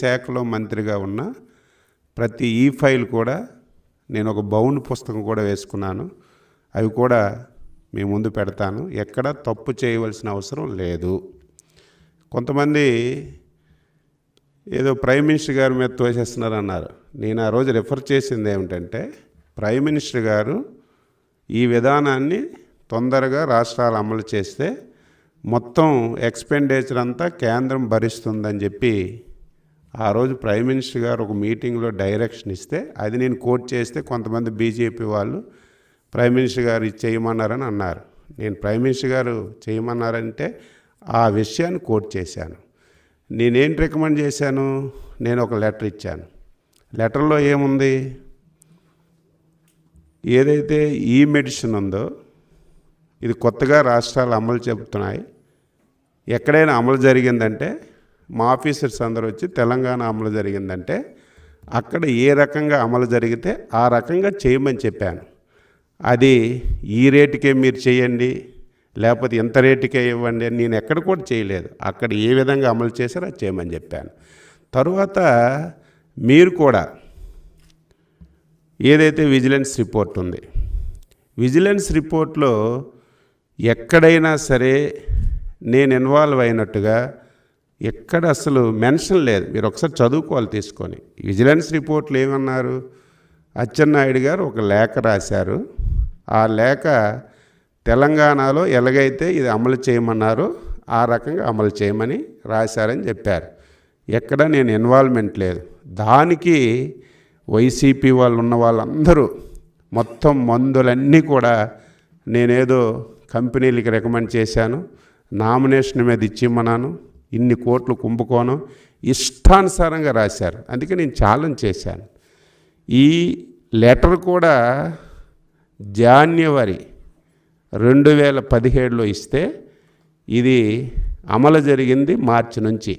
శాఖలో మంత్రిగా ఉన్నా ప్రతి ఈ ఫైల్ కూడా నేను ఒక బౌండ్ పుస్తకం కూడా వేసుకున్నాను అవి కూడా మీ ముందు పెడతాను ఎక్కడ తప్పు చేయవలసిన అవసరం లేదు కొంతమంది ఏదో ప్రైమ్ మినిస్టర్ గారి మీద తోసేస్తున్నారన్నారు నేను ఆ రోజు రిఫర్ చేసింది ఏమిటంటే ప్రైమ్ మినిస్టర్ గారు ఈ విధానాన్ని తొందరగా రాష్ట్రాలు అమలు చేస్తే మొత్తం ఎక్స్పెండిచర్ అంతా కేంద్రం భరిస్తుందని చెప్పి ఆ రోజు ప్రైమ్ మినిస్టర్ గారు ఒక మీటింగ్లో డైరెక్షన్ ఇస్తే అది నేను కోట్ చేస్తే కొంతమంది బీజేపీ వాళ్ళు ప్రైమ్ మినిస్టర్ గారు చేయమన్నారని అన్నారు నేను ప్రైమ్ మినిస్టర్ గారు చేయమన్నారంటే ఆ విషయాన్ని కోట్ చేశాను నేనేం రికమెండ్ చేశాను నేను ఒక లెటర్ ఇచ్చాను లెటర్లో ఏముంది ఏదైతే ఈ మెడిసిన్ ఉందో ఇది కొత్తగా రాష్ట్రాలు అమలు చెబుతున్నాయి ఎక్కడైనా అమలు జరిగిందంటే మా ఆఫీసర్స్ అందరూ వచ్చి తెలంగాణ అమలు జరిగిందంటే అక్కడ ఏ రకంగా అమలు జరిగితే ఆ రకంగా చేయమని చెప్పాను అది ఈ రేటుకే మీరు చేయండి లేకపోతే ఎంత రేటుకే ఇవ్వండి నేను ఎక్కడ కూడా చేయలేదు అక్కడ ఏ విధంగా అమలు చేశారో చేయమని చెప్పాను తరువాత మీరు కూడా ఏదైతే విజిలెన్స్ రిపోర్ట్ ఉంది విజిలెన్స్ రిపోర్ట్లో ఎక్కడైనా సరే నేను ఇన్వాల్వ్ అయినట్టుగా ఎక్కడ అసలు మెన్షన్ లేదు మీరు ఒకసారి చదువుకోవాలి తీసుకొని విజిలెన్స్ రిపోర్ట్లు ఏమన్నారు అచ్చెన్నాయుడు గారు ఒక లేఖ రాశారు ఆ లేఖ తెలంగాణలో ఎలాగైతే ఇది అమలు చేయమన్నారో ఆ రకంగా అమలు చేయమని రాశారని చెప్పారు ఎక్కడ నేను ఇన్వాల్వ్మెంట్ లేదు దానికి వైసీపీ వాళ్ళు ఉన్న వాళ్ళందరూ మొత్తం మందులన్నీ కూడా నేనేదో కంపెనీలకి రికమెండ్ చేశాను నామినేషన్ మీద ఇచ్చిమ్మన్నాను ఇన్ని కోట్లు కుంభకోణం ఇష్టానుసారంగా రాశారు అందుకే నేను ఛాలెంజ్ చేశాను ఈ లెటర్ కూడా జాన్యవరి రెండు వేల పదిహేడులో ఇస్తే ఇది అమలు జరిగింది మార్చి నుంచి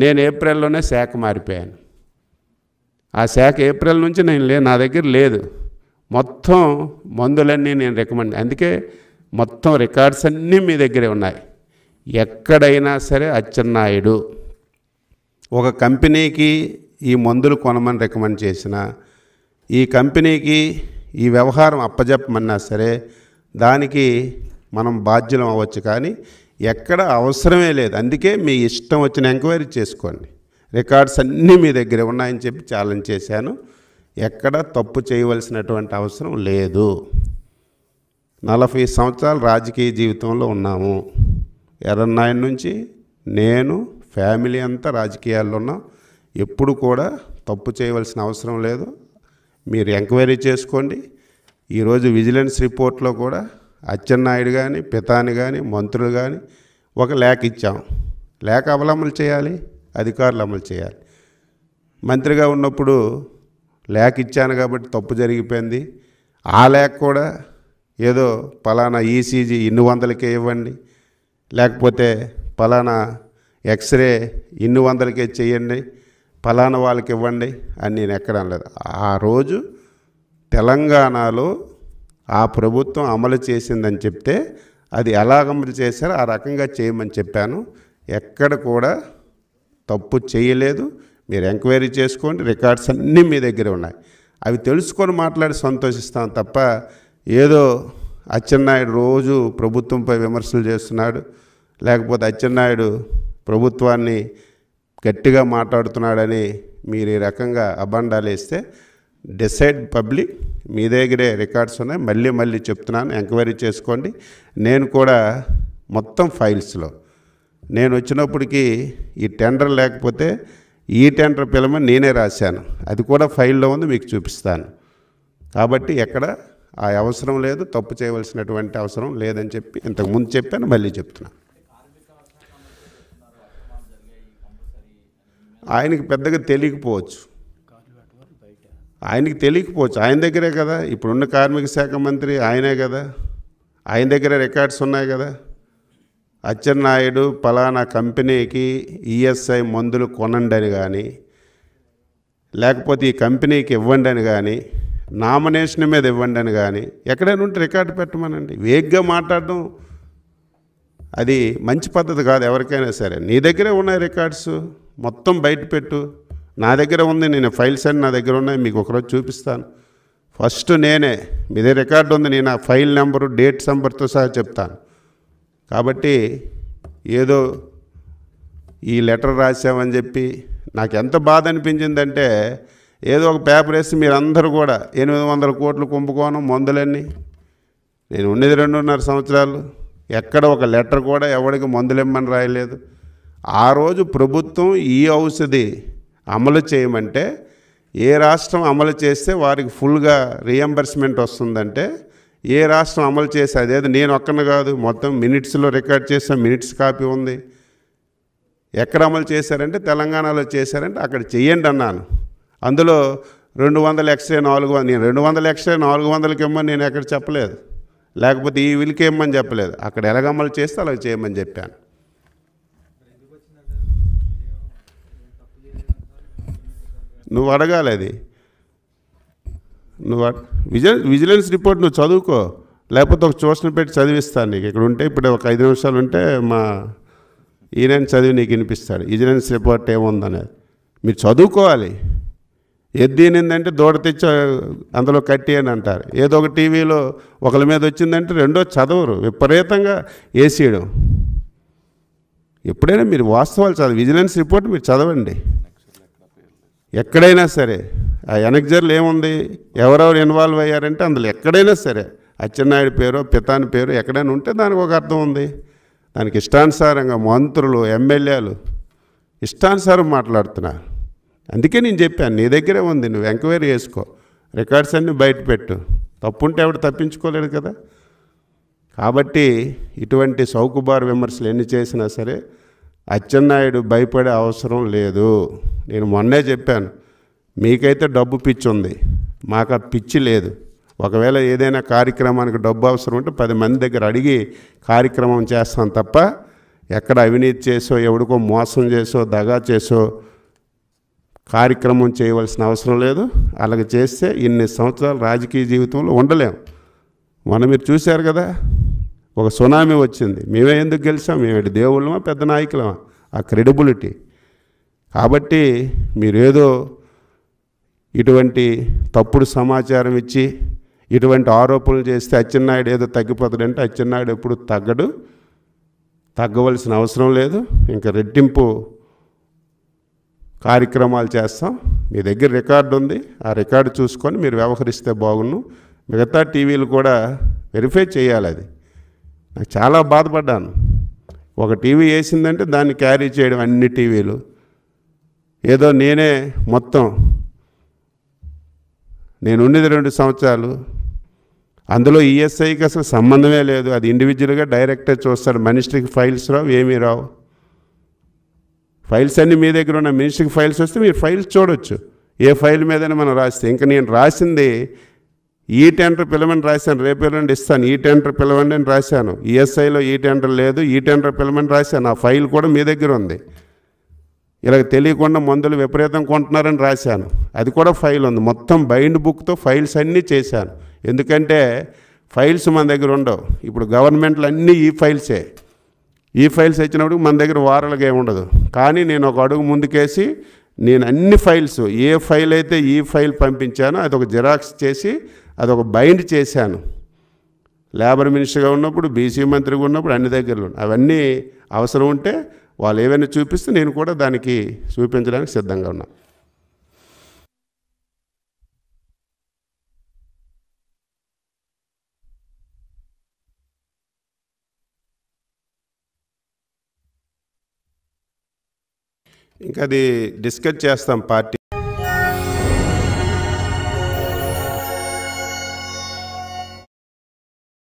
నేను ఏప్రిల్లోనే శాఖ మారిపోయాను ఆ శాఖ ఏప్రిల్ నుంచి నేను లే నా దగ్గర లేదు మొత్తం మందులన్నీ నేను రికమెండ్ అందుకే మొత్తం రికార్డ్స్ అన్నీ మీ దగ్గరే ఉన్నాయి ఎక్కడైనా సరే అచ్చెన్నాయుడు ఒక కంపెనీకి ఈ మందులు కొనమని రికమెండ్ చేసిన ఈ కంపెనీకి ఈ వ్యవహారం అప్పజెప్పమన్నా సరే దానికి మనం బాధ్యులం అవ్వచ్చు కానీ ఎక్కడ అవసరమే లేదు అందుకే మీ ఇష్టం వచ్చిన ఎంక్వైరీ చేసుకోండి రికార్డ్స్ అన్నీ మీ దగ్గర ఉన్నాయని చెప్పి ఛాలెంజ్ చేశాను ఎక్కడ తప్పు చేయవలసినటువంటి అవసరం లేదు నలభై సంవత్సరాలు రాజకీయ జీవితంలో ఉన్నాము ఎర్రన్నాయన నుంచి నేను ఫ్యామిలీ అంతా రాజకీయాల్లో ఉన్నాం ఎప్పుడు కూడా తప్పు చేయవలసిన అవసరం లేదు మీరు ఎంక్వైరీ చేసుకోండి ఈరోజు విజిలెన్స్ రిపోర్ట్లో కూడా అచ్చెన్నాయుడు కానీ పితాని కానీ మంత్రులు కానీ ఒక లేఖ ఇచ్చాం లేఖ అవలమలు చేయాలి అధికారులు అమలు చేయాలి మంత్రిగా ఉన్నప్పుడు లేఖ ఇచ్చాను కాబట్టి తప్పు జరిగిపోయింది ఆ లేఖ కూడా ఏదో పలానా ఈసీజీ ఇన్ని వందలకే ఇవ్వండి లేకపోతే ఫలానా ఎక్స్రే ఇన్ని వందలకే చేయండి ఫలానా వాళ్ళకి ఇవ్వండి అని నేను ఎక్కడ అనలేదు ఆ రోజు తెలంగాణలో ఆ ప్రభుత్వం అమలు చేసిందని చెప్తే అది ఎలా అమలు చేశారో ఆ రకంగా చేయమని చెప్పాను ఎక్కడ కూడా తప్పు చేయలేదు మీరు ఎంక్వైరీ చేసుకోండి రికార్డ్స్ అన్నీ మీ దగ్గర ఉన్నాయి అవి తెలుసుకొని మాట్లాడి సంతోషిస్తాం తప్ప ఏదో అచ్చెన్నాయుడు రోజు ప్రభుత్వంపై విమర్శలు చేస్తున్నాడు లేకపోతే అచ్చెన్నాయుడు ప్రభుత్వాన్ని గట్టిగా మాట్లాడుతున్నాడని మీరు ఈ రకంగా అబండాలు వేస్తే డిసైడ్ పబ్లిక్ మీ దగ్గరే రికార్డ్స్ ఉన్నాయి మళ్ళీ మళ్ళీ చెప్తున్నాను ఎంక్వైరీ చేసుకోండి నేను కూడా మొత్తం ఫైల్స్లో నేను వచ్చినప్పటికీ ఈ టెండర్ లేకపోతే ఈ టెండర్ పిలమని నేనే రాశాను అది కూడా ఫైల్లో ఉంది మీకు చూపిస్తాను కాబట్టి ఎక్కడ ఆ అవసరం లేదు తప్పు చేయవలసినటువంటి అవసరం లేదని చెప్పి ఇంతకుముందు చెప్పాను మళ్ళీ చెప్తున్నాను ఆయనకి పెద్దగా తెలియకపోవచ్చు ఆయనకి తెలియకపోవచ్చు ఆయన దగ్గరే కదా ఇప్పుడున్న కార్మిక శాఖ మంత్రి ఆయనే కదా ఆయన దగ్గర రికార్డ్స్ ఉన్నాయి కదా అచ్చెన్నాయుడు పలానా కంపెనీకి ఈఎస్ఐ మందులు కొనండి అని కానీ లేకపోతే ఈ కంపెనీకి ఇవ్వండి అని కానీ నామినేషన్ మీద ఇవ్వండి అని కానీ ఎక్కడైనా ఉంటే రికార్డు పెట్టమనండి వేగ్గా మాట్లాడడం అది మంచి పద్ధతి కాదు ఎవరికైనా సరే నీ దగ్గరే ఉన్నాయి రికార్డ్స్ మొత్తం బయట పెట్టు నా దగ్గర ఉంది నేను ఫైల్స్ అన్ని నా దగ్గర ఉన్నాయి మీకు ఒకరోజు చూపిస్తాను ఫస్ట్ నేనే మీదే రికార్డు ఉంది నేను ఆ ఫైల్ నెంబరు డేట్ నెంబర్తో సహా చెప్తాను కాబట్టి ఏదో ఈ లెటర్ రాసామని చెప్పి నాకు ఎంత బాధ అనిపించిందంటే ఏదో ఒక పేపర్ వేసి మీరందరూ కూడా ఎనిమిది వందల కోట్లు కుంభకోణం మందులన్నీ నేను ఉండేది రెండున్నర సంవత్సరాలు ఎక్కడ ఒక లెటర్ కూడా ఎవరికి మందులిమ్మని రాయలేదు ఆ రోజు ప్రభుత్వం ఈ ఔషధి అమలు చేయమంటే ఏ రాష్ట్రం అమలు చేస్తే వారికి ఫుల్గా రియంబర్స్మెంట్ వస్తుందంటే ఏ రాష్ట్రం అమలు చేసి అదేదో నేను ఒక్కని కాదు మొత్తం మినిట్స్లో రికార్డ్ చేసిన మినిట్స్ కాపీ ఉంది ఎక్కడ అమలు చేశారంటే తెలంగాణలో చేశారంటే అక్కడ చెయ్యండి అన్నాను అందులో రెండు వందల ఎక్స్రే నాలుగు వందలు నేను రెండు వందల ఎక్స్రే నాలుగు వందలకి ఇమ్మని నేను ఎక్కడ చెప్పలేదు లేకపోతే ఈ విలుకి ఇమ్మని చెప్పలేదు అక్కడ ఎలాగమ్మలు చేస్తే అలా చేయమని చెప్పాను నువ్వు అడగాలి అది నువ్వు విజిలెన్స్ విజిలెన్స్ రిపోర్ట్ నువ్వు చదువుకో లేకపోతే ఒక ట్యూషన్ పెట్టి చదివిస్తాను నీకు ఇక్కడ ఉంటే ఇప్పుడు ఒక ఐదు నిమిషాలు ఉంటే మా ఈయన చదివి నీకు వినిపిస్తాడు విజిలెన్స్ రిపోర్ట్ ఏముందనేది మీరు చదువుకోవాలి ఎద్దీనిందంటే దూడ తెచ్చి అందులో కట్టి అని అంటారు ఏదో ఒక టీవీలో ఒకరి మీద వచ్చిందంటే రెండో చదవరు విపరీతంగా వేసేయడం ఎప్పుడైనా మీరు వాస్తవాలు చదవ విజిలెన్స్ రిపోర్ట్ మీరు చదవండి ఎక్కడైనా సరే ఆ ఎనక్జర్లు ఏముంది ఎవరెవరు ఇన్వాల్వ్ అయ్యారంటే అందులో ఎక్కడైనా సరే అచ్చెన్నాయుడు పేరు పితాని పేరు ఎక్కడైనా ఉంటే దానికి ఒక అర్థం ఉంది దానికి ఇష్టానుసారంగా మంత్రులు ఎమ్మెల్యేలు ఇష్టానుసారం మాట్లాడుతున్నారు అందుకే నేను చెప్పాను నీ దగ్గరే ఉంది నువ్వు ఎంక్వైరీ చేసుకో రికార్డ్స్ అన్నీ బయటపెట్టు తప్పు తప్పుంటే ఎవడు తప్పించుకోలేడు కదా కాబట్టి ఇటువంటి సౌకుబార్ విమర్శలు ఎన్ని చేసినా సరే అచ్చెన్నాయుడు భయపడే అవసరం లేదు నేను మొన్నే చెప్పాను మీకైతే డబ్బు పిచ్చి ఉంది మాకు ఆ పిచ్చి లేదు ఒకవేళ ఏదైనా కార్యక్రమానికి డబ్బు అవసరం ఉంటే పది మంది దగ్గర అడిగి కార్యక్రమం చేస్తాం తప్ప ఎక్కడ అవినీతి చేసో ఎవడికో మోసం చేసో దగా చేసో కార్యక్రమం చేయవలసిన అవసరం లేదు అలాగే చేస్తే ఇన్ని సంవత్సరాలు రాజకీయ జీవితంలో ఉండలేము మన మీరు చూశారు కదా ఒక సునామీ వచ్చింది మేమే ఎందుకు గెలిచాం మేమేంటి దేవుళ్ళమా పెద్ద నాయకులమా ఆ క్రెడిబిలిటీ కాబట్టి మీరేదో ఇటువంటి తప్పుడు సమాచారం ఇచ్చి ఇటువంటి ఆరోపణలు చేస్తే అచ్చెన్నాయుడు ఏదో తగ్గిపోతాడంటే అచ్చెన్నాయుడు ఎప్పుడు తగ్గడు తగ్గవలసిన అవసరం లేదు ఇంకా రెట్టింపు కార్యక్రమాలు చేస్తాం మీ దగ్గర రికార్డు ఉంది ఆ రికార్డు చూసుకొని మీరు వ్యవహరిస్తే బాగున్ను మిగతా టీవీలు కూడా వెరిఫై చేయాలి అది నాకు చాలా బాధపడ్డాను ఒక టీవీ వేసిందంటే దాన్ని క్యారీ చేయడం అన్ని టీవీలు ఏదో నేనే మొత్తం నేను ఉన్నది రెండు సంవత్సరాలు అందులో ఈఎస్ఐకి అసలు సంబంధమే లేదు అది ఇండివిజువల్గా డైరెక్టే చూస్తాడు మినిస్ట్రీకి ఫైల్స్ రావు ఏమీ రావు ఫైల్స్ అన్నీ మీ దగ్గర ఉన్న మినిస్ట్రీకి ఫైల్స్ వస్తే మీరు ఫైల్స్ చూడొచ్చు ఏ ఫైల్ మీదైనా మనం రాస్తే ఇంకా నేను రాసింది ఈ టెండర్ పిలవని రాశాను రేపు ఎల్లుండి ఇస్తాను ఈ టెండర్ పిలవండి అని రాశాను ఈఎస్ఐలో ఈ టెండర్ లేదు ఈ టెండర్ పిలవని రాశాను ఆ ఫైల్ కూడా మీ దగ్గర ఉంది ఇలా తెలియకుండా మందులు విపరీతం కొంటున్నారని రాశాను అది కూడా ఫైల్ ఉంది మొత్తం బైండ్ బుక్తో ఫైల్స్ అన్నీ చేశాను ఎందుకంటే ఫైల్స్ మన దగ్గర ఉండవు ఇప్పుడు గవర్నమెంట్లు అన్నీ ఈ ఫైల్సే ఈ ఫైల్స్ ఇచ్చినప్పుడు మన దగ్గర వారలుగా ఉండదు కానీ నేను ఒక అడుగు ముందుకేసి నేను అన్ని ఫైల్స్ ఏ ఫైల్ అయితే ఈ ఫైల్ పంపించానో అది ఒక జిరాక్స్ చేసి అదొక బైండ్ చేశాను లేబర్ మినిస్టర్గా ఉన్నప్పుడు బీసీ మంత్రిగా ఉన్నప్పుడు అన్ని దగ్గరలో అవన్నీ అవసరం ఉంటే వాళ్ళు ఏవైనా చూపిస్తే నేను కూడా దానికి చూపించడానికి సిద్ధంగా ఉన్నాను ఇంకా అది డిస్కస్ చేస్తాం పార్టీ